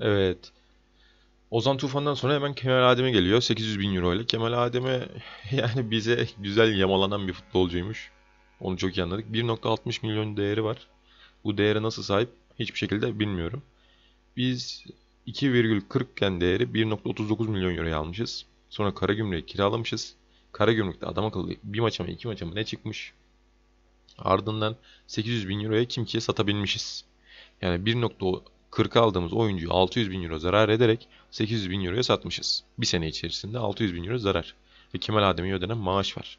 Evet. Ozan Tufan'dan sonra hemen Kemal Adem'e geliyor. 800 bin euro ile. Kemal Adem'e yani bize güzel yamalanan bir futbolcuymuş. Onu çok iyi anladık. 1.60 milyon değeri var. Bu değere nasıl sahip hiçbir şekilde bilmiyorum. Biz 2,40 iken değeri 1.39 milyon euroya almışız. Sonra Karagümrük'ü kiralamışız. Karagümrük'te adam akıllı bir maça mı iki maça mı ne çıkmış. Ardından 800 bin euroya Kimki'ye satabilmişiz. Yani 1. 40 aldığımız oyuncuyu 600 bin euro zarar ederek 800 bin euroya satmışız. Bir sene içerisinde 600 bin euro zarar. Ve Kemal Adem'e ödenen maaş var.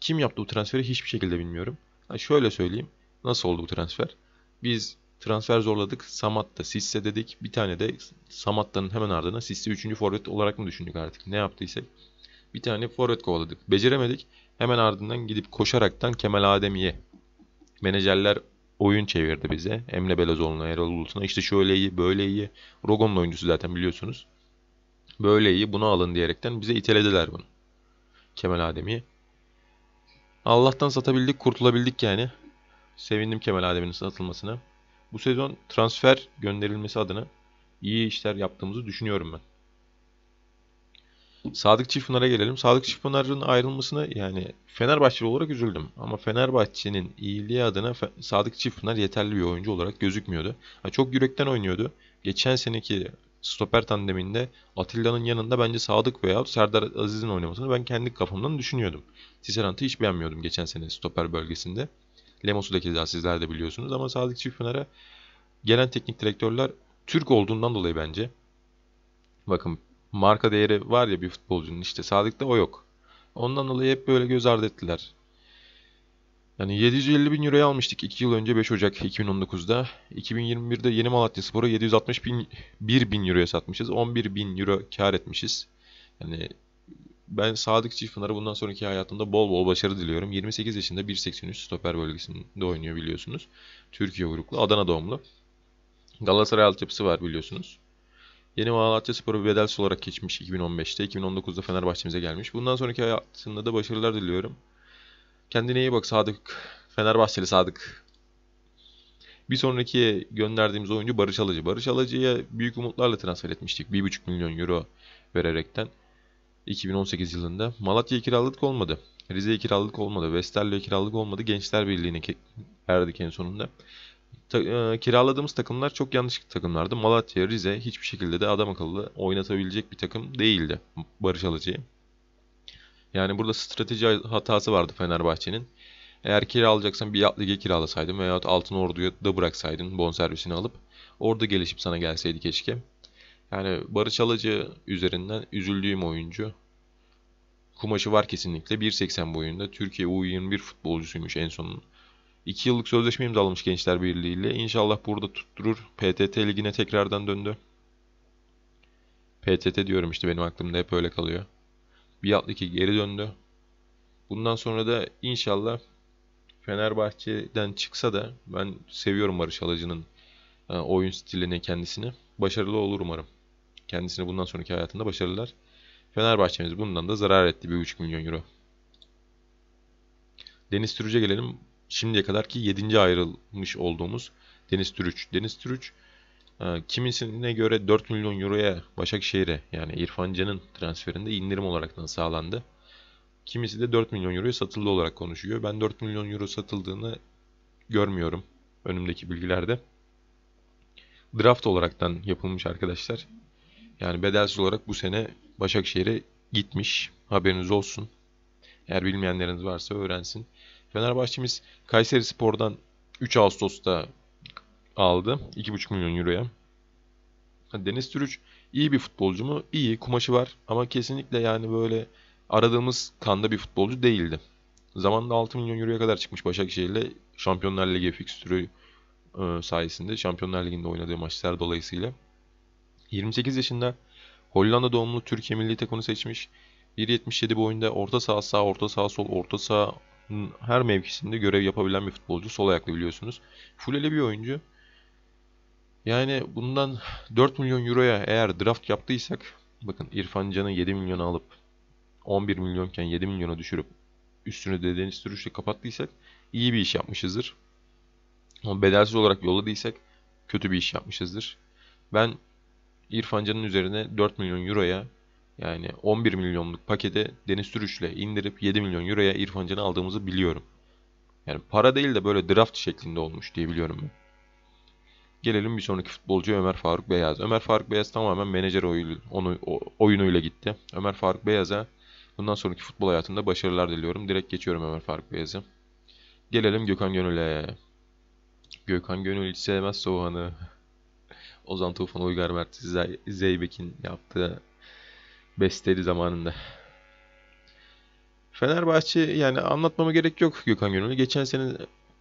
Kim yaptı bu transferi hiçbir şekilde bilmiyorum. Ha şöyle söyleyeyim. Nasıl oldu bu transfer? Biz transfer zorladık. Samat'ta Sisse dedik. Bir tane de Samat'tanın hemen ardına Sisse 3. forvet olarak mı düşündük artık? Ne yaptıysak. Bir tane forvet kovaladık. Beceremedik. Hemen ardından gidip koşaraktan Kemal Ademi'ye menajerler oyun çevirdi bize. Emre Belezoğlu'na, Erol Bulut'una. İşte şöyle iyi, böyle iyi. Rogon'un oyuncusu zaten biliyorsunuz. Böyle iyi, bunu alın diyerekten bize itelediler bunu. Kemal Adem'i. Allah'tan satabildik, kurtulabildik yani. Sevindim Kemal Adem'in satılmasına. Bu sezon transfer gönderilmesi adına iyi işler yaptığımızı düşünüyorum ben. Sadık Çiftpınar'a gelelim. Sadık Çiftpınar'ın ayrılmasına yani Fenerbahçeli olarak üzüldüm. Ama Fenerbahçe'nin iyiliği adına Sadık Çiftpınar yeterli bir oyuncu olarak gözükmüyordu. Yani çok yürekten oynuyordu. Geçen seneki stoper tandeminde Atilla'nın yanında bence Sadık veya Serdar Aziz'in oynamasını ben kendi kafamdan düşünüyordum. Tisserant'ı hiç beğenmiyordum geçen sene stoper bölgesinde. Lemos'u da keza sizler de biliyorsunuz ama Sadık Çiftpınar'a gelen teknik direktörler Türk olduğundan dolayı bence. Bakın marka değeri var ya bir futbolcunun işte Sadık'ta o yok. Ondan dolayı hep böyle göz ardı ettiler. Yani 750 bin euroya almıştık 2 yıl önce 5 Ocak 2019'da. 2021'de Yeni Malatya Spor'a 760 bin, 1 bin euroya satmışız. 11 bin euro kar etmişiz. Yani ben Sadık Çiftpınar'a bundan sonraki hayatımda bol bol başarı diliyorum. 28 yaşında 1.83 stoper bölgesinde oynuyor biliyorsunuz. Türkiye uyruklu, Adana doğumlu. Galatasaray altyapısı var biliyorsunuz. Yeni Malatya Spor'a bedelsiz olarak geçmiş 2015'te. 2019'da Fenerbahçe'mize gelmiş. Bundan sonraki hayatında da başarılar diliyorum. Kendine iyi bak Sadık. Fenerbahçeli Sadık. Bir sonraki gönderdiğimiz oyuncu Barış Alıcı. Barış Alıcı'ya büyük umutlarla transfer etmiştik. 1,5 milyon euro vererekten. 2018 yılında. Malatya'ya kiralık olmadı. Rize'ye kiralık olmadı. Westerlo'ya kiralık olmadı. Gençler Birliği'ne erdik en sonunda ta, e, kiraladığımız takımlar çok yanlış takımlardı. Malatya, Rize hiçbir şekilde de adam akıllı oynatabilecek bir takım değildi Barış Alıcı'yı. Yani burada strateji hatası vardı Fenerbahçe'nin. Eğer kira alacaksan bir yat lige kiralasaydım veyahut Altın Ordu'ya da bıraksaydın bonservisini alıp orada gelişip sana gelseydi keşke. Yani Barış Alıcı üzerinden üzüldüğüm oyuncu. Kumaşı var kesinlikle 1.80 boyunda Türkiye U21 futbolcusuymuş en son 2 yıllık sözleşme imzalamış Gençler Birliği ile. İnşallah burada tutturur. PTT ligine tekrardan döndü. PTT diyorum işte benim aklımda hep öyle kalıyor. Bir alt iki geri döndü. Bundan sonra da inşallah Fenerbahçe'den çıksa da ben seviyorum Barış Alıcı'nın e, oyun stilini kendisini. Başarılı olur umarım. Kendisine bundan sonraki hayatında başarılar. Fenerbahçe'miz bundan da zarar etti bir 1,5 milyon euro. Deniz Türüc'e gelelim şimdiye kadar ki 7. ayrılmış olduğumuz Deniz Türüç. Deniz Türüç e, kimisine göre 4 milyon euroya Başakşehir'e yani İrfan Can'ın transferinde indirim olaraktan sağlandı. Kimisi de 4 milyon euroya satıldı olarak konuşuyor. Ben 4 milyon euro satıldığını görmüyorum önümdeki bilgilerde. Draft olaraktan yapılmış arkadaşlar. Yani bedelsiz olarak bu sene Başakşehir'e gitmiş. Haberiniz olsun. Eğer bilmeyenleriniz varsa öğrensin. Fenerbahçe'miz Kayseri Spor'dan 3 Ağustos'ta aldı. 2,5 milyon euroya. Deniz Türüç iyi bir futbolcu mu? İyi. Kumaşı var. Ama kesinlikle yani böyle aradığımız kanda bir futbolcu değildi. Zamanında 6 milyon euroya kadar çıkmış Başakşehir'le Şampiyonlar Ligi fikstürü e, sayesinde Şampiyonlar Ligi'nde oynadığı maçlar dolayısıyla 28 yaşında Hollanda doğumlu Türkiye milli takımını seçmiş. 1.77 boyunda orta sağ sağ, orta sağ sol, orta sağ her mevkisinde görev yapabilen bir futbolcu. Sol ayaklı biliyorsunuz. Fuleli bir oyuncu. Yani bundan 4 milyon euroya eğer draft yaptıysak bakın İrfan Can'ı 7 milyona alıp 11 milyonken 7 milyona düşürüp üstünü de Deniz Türüş'le kapattıysak iyi bir iş yapmışızdır. Ama bedelsiz olarak yolladıysak kötü bir iş yapmışızdır. Ben İrfan Can'ın üzerine 4 milyon euroya yani 11 milyonluk pakete Deniz Türüç'le indirip 7 milyon euroya İrfan Can'ı aldığımızı biliyorum. Yani para değil de böyle draft şeklinde olmuş diye biliyorum ben. Gelelim bir sonraki futbolcu Ömer Faruk Beyaz. Ömer Faruk Beyaz tamamen menajer oyunu, onu, oyunuyla gitti. Ömer Faruk Beyaz'a bundan sonraki futbol hayatında başarılar diliyorum. Direkt geçiyorum Ömer Faruk Beyaz'a. Gelelim Gökhan Gönül'e. Gökhan Gönül hiç sevmez soğanı. Ozan Tufan, Uygar Mert, Zeybek'in yaptığı Besteri zamanında. Fenerbahçe yani anlatmama gerek yok Gökhan Gönül'ü. Geçen sene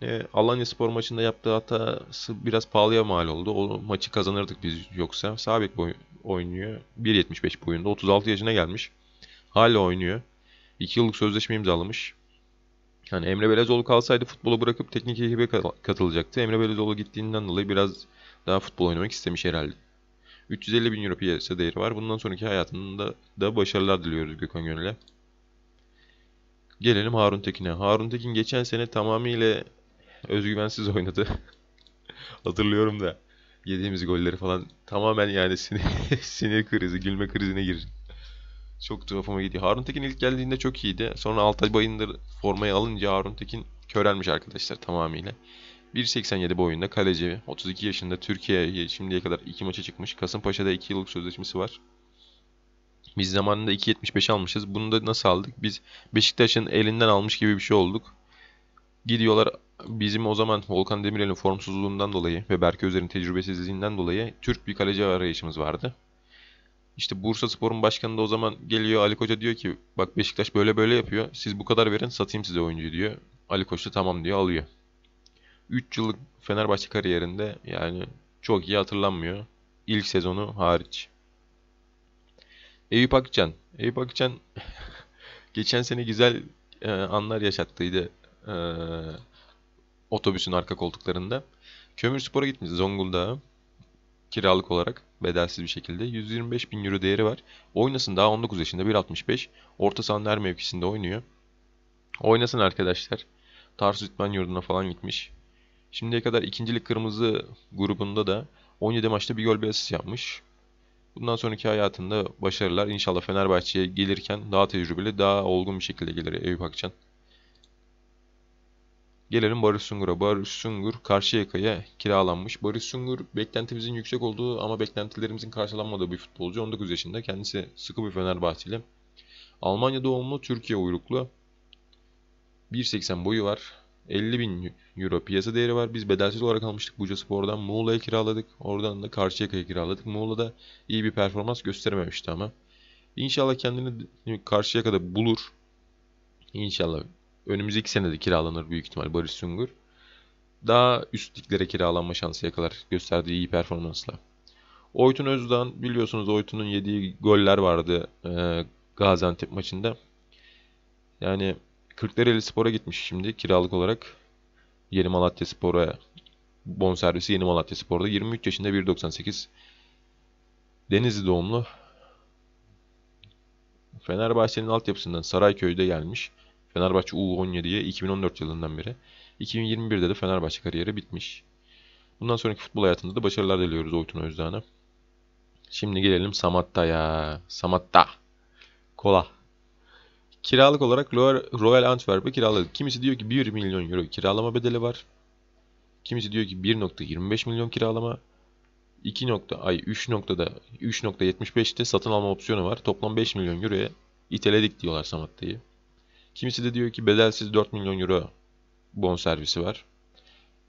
e, Alanya Spor maçında yaptığı hatası biraz pahalıya mal oldu. O maçı kazanırdık biz yoksa. Sabit boy, oynuyor. 1.75 boyunda. 36 yaşına gelmiş. Hala oynuyor. 2 yıllık sözleşme imzalamış. Yani Emre Belezoğlu kalsaydı futbolu bırakıp teknik ekibe katılacaktı. Emre Belezoğlu gittiğinden dolayı biraz daha futbol oynamak istemiş herhalde. 350 bin euro piyasa değeri var. Bundan sonraki hayatında da başarılar diliyoruz Gökhan Gönül'e. Gelelim Harun Tekin'e. Harun Tekin geçen sene tamamıyla özgüvensiz oynadı. Hatırlıyorum da yediğimiz golleri falan tamamen yani sinir, sinir krizi, gülme krizine girdi. Çok tuhafıma gidiyor. Harun Tekin ilk geldiğinde çok iyiydi. Sonra Altay Bayındır formayı alınca Harun Tekin körelmiş arkadaşlar tamamıyla. 1.87 boyunda kaleci 32 yaşında Türkiye'ye şimdiye kadar 2 maça çıkmış. Kasımpaşa'da 2 yıllık sözleşmesi var. Biz zamanında 2.75 almışız. Bunu da nasıl aldık? Biz Beşiktaş'ın elinden almış gibi bir şey olduk. Gidiyorlar bizim o zaman Volkan Demirel'in formsuzluğundan dolayı ve Berke Özer'in tecrübesizliğinden dolayı Türk bir kaleci arayışımız vardı. İşte Bursa Spor'un başkanı da o zaman geliyor Ali Koç'a diyor ki bak Beşiktaş böyle böyle yapıyor. Siz bu kadar verin satayım size oyuncu diyor. Ali Koç da tamam diyor alıyor. 3 yıllık Fenerbahçe kariyerinde yani çok iyi hatırlanmıyor. İlk sezonu hariç. Eyüp Akçen. Eyüp Akçen geçen sene güzel e, anlar yaşattıydı e, otobüsün arka koltuklarında. Kömür Spor'a gitmişti Zonguldak'a kiralık olarak bedelsiz bir şekilde. 125 bin euro değeri var. Oynasın daha 19 yaşında 1.65. Orta sahanlar mevkisinde oynuyor. Oynasın arkadaşlar. Tarsus İtman Yurdu'na falan gitmiş. Şimdiye kadar ikincilik kırmızı grubunda da 17 maçta bir gol bir asist yapmış. Bundan sonraki hayatında başarılar inşallah Fenerbahçe'ye gelirken daha tecrübeli, daha olgun bir şekilde gelir Eyüp Akçan. Gelelim Barış Sungur'a. Barış Sungur Karşıyaka'ya kiralanmış. Barış Sungur beklentimizin yüksek olduğu ama beklentilerimizin karşılanmadığı bir futbolcu. 19 yaşında kendisi sıkı bir Fenerbahçeli. Almanya doğumlu, Türkiye uyruklu. 1.80 boyu var. 50 bin euro piyasa değeri var. Biz bedelsiz olarak almıştık Buca Spor'dan. Muğla'ya kiraladık. Oradan da Karşıyaka'ya kiraladık. Muğla'da iyi bir performans gösterememişti ama. İnşallah kendini Karşıyaka'da bulur. İnşallah. Önümüzdeki senede kiralanır büyük ihtimal Barış Sungur. Daha üstliklere kiralanma şansı yakalar gösterdiği iyi performansla. Oytun Özdağ'ın biliyorsunuz Oytun'un yediği goller vardı e, Gaziantep maçında. Yani Kırklareli Spor'a gitmiş şimdi kiralık olarak. Yeni Malatya Spor'a bonservisi Yeni Malatya Spor'da. 23 yaşında 1.98 Denizli doğumlu. Fenerbahçe'nin altyapısından Sarayköy'de gelmiş. Fenerbahçe U17'ye 2014 yılından beri. 2021'de de Fenerbahçe kariyeri bitmiş. Bundan sonraki futbol hayatında da başarılar diliyoruz Oytun Özdağ'a. Şimdi gelelim Samatta'ya. Samatta. Kola. Kiralık olarak Royal Antwerp'e kiraladık. Kimisi diyor ki 1 milyon euro kiralama bedeli var. Kimisi diyor ki 1.25 milyon kiralama. 2. ay 3 noktada, 3.75'te satın alma opsiyonu var. Toplam 5 milyon euroya iteledik diyorlar Samatta'yı. Kimisi de diyor ki bedelsiz 4 milyon euro bon servisi var.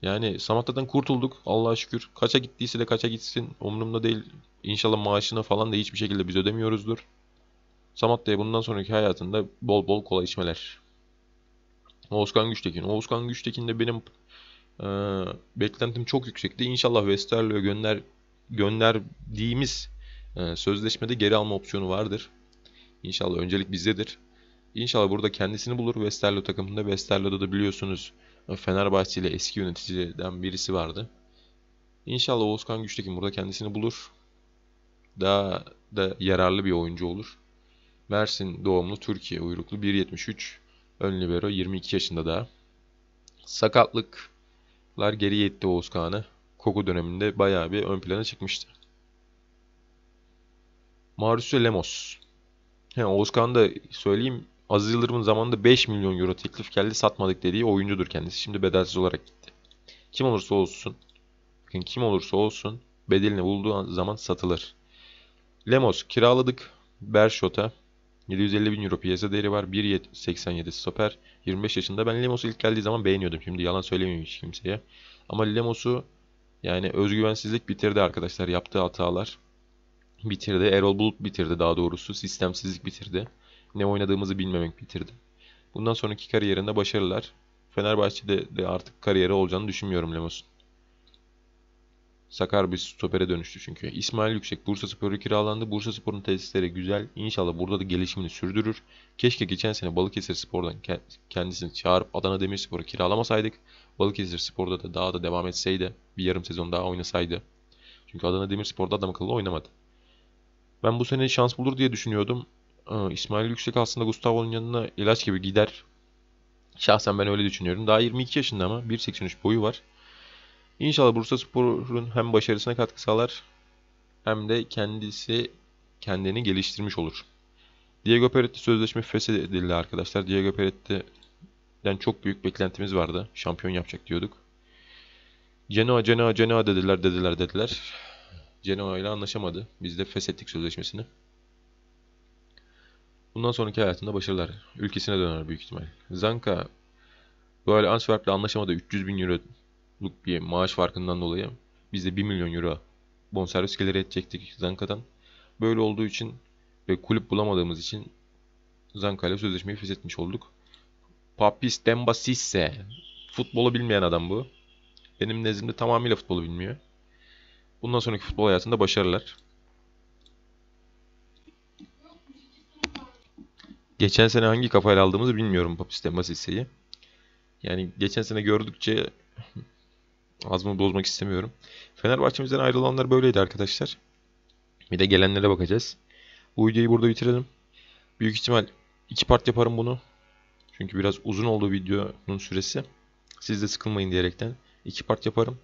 Yani Samatta'dan kurtulduk Allah'a şükür. Kaça gittiyse de kaça gitsin umurumda değil. İnşallah maaşını falan da hiçbir şekilde biz ödemiyoruzdur. Samatta'ya bundan sonraki hayatında bol bol kola içmeler. Oğuzkan Güçtekin. Oğuzkan Güçtekin de benim e, beklentim çok yüksekti. İnşallah Westerlo'ya gönder, gönderdiğimiz e, sözleşmede geri alma opsiyonu vardır. İnşallah öncelik bizdedir. İnşallah burada kendisini bulur. Westerlo takımında. Westerlo'da da biliyorsunuz e, Fenerbahçe ile eski yöneticiden birisi vardı. İnşallah Oğuzkan Güçtekin burada kendisini bulur. Daha da yararlı bir oyuncu olur. Mersin doğumlu Türkiye uyruklu 1.73 ön libero 22 yaşında da. Sakatlıklar geri yetti Oğuzkan'ı. Koku döneminde bayağı bir ön plana çıkmıştı. Mauricio Lemos. He, Oğuzkan da söyleyeyim Aziz Yıldırım'ın zamanında 5 milyon euro teklif geldi satmadık dediği oyuncudur kendisi. Şimdi bedelsiz olarak gitti. Kim olursa olsun. Bakın kim olursa olsun bedelini bulduğu zaman satılır. Lemos kiraladık Bershot'a. 750 bin euro piyasa değeri var. 1.87 stoper. 25 yaşında. Ben Lemos'u ilk geldiği zaman beğeniyordum. Şimdi yalan söylememiş kimseye. Ama Lemos'u yani özgüvensizlik bitirdi arkadaşlar. Yaptığı hatalar bitirdi. Erol Bulut bitirdi daha doğrusu. Sistemsizlik bitirdi. Ne oynadığımızı bilmemek bitirdi. Bundan sonraki kariyerinde başarılar. Fenerbahçe'de de artık kariyeri olacağını düşünmüyorum Lemos'un. Sakar bir stopere dönüştü çünkü. İsmail Yüksek Bursa Spor'u kiralandı. Bursa Spor'un tesisleri güzel. İnşallah burada da gelişimini sürdürür. Keşke geçen sene Balıkesir Spor'dan kendisini çağırıp Adana Demirspor'u kiralamasaydık. Balıkesir Spor'da da daha da devam etseydi. Bir yarım sezon daha oynasaydı. Çünkü Adana Demirspor'da adam akıllı oynamadı. Ben bu sene şans bulur diye düşünüyordum. Ee, İsmail Yüksek aslında Gustavo'nun yanına ilaç gibi gider. Şahsen ben öyle düşünüyorum. Daha 22 yaşında ama 1.83 boyu var. İnşallah Bursa Spor'un hem başarısına katkı sağlar hem de kendisi kendini geliştirmiş olur. Diego Peretti sözleşme feshedildi arkadaşlar. Diego Peretti'den çok büyük beklentimiz vardı. Şampiyon yapacak diyorduk. Genoa, Genoa, Genoa dediler, dediler, dediler. Genoa ile anlaşamadı. Biz de feshettik sözleşmesini. Bundan sonraki hayatında başarılar. Ülkesine döner büyük ihtimal. Zanka böyle Antwerp'le anlaşamadı. 300 bin euro luk bir maaş farkından dolayı biz de 1 milyon euro bonservis geliri edecektik Zanka'dan. Böyle olduğu için ve kulüp bulamadığımız için Zanka ile sözleşmeyi feshetmiş olduk. Papis Dembasisse. Futbolu bilmeyen adam bu. Benim nezdimde tamamıyla futbolu bilmiyor. Bundan sonraki futbol hayatında başarılar. Geçen sene hangi kafayla aldığımızı bilmiyorum Papis Dembasisse'yi. Yani geçen sene gördükçe Ağzımı bozmak istemiyorum. Fenerbahçe'mizden ayrılanlar böyleydi arkadaşlar. Bir de gelenlere bakacağız. Bu videoyu burada bitirelim. Büyük ihtimal iki part yaparım bunu. Çünkü biraz uzun oldu videonun süresi. Siz de sıkılmayın diyerekten iki part yaparım.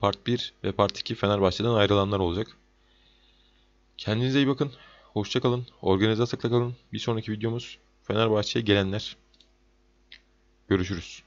Part 1 ve Part 2 Fenerbahçe'den ayrılanlar olacak. Kendinize iyi bakın. Hoşçakalın. Organize kalın. Bir sonraki videomuz Fenerbahçe'ye gelenler. Görüşürüz.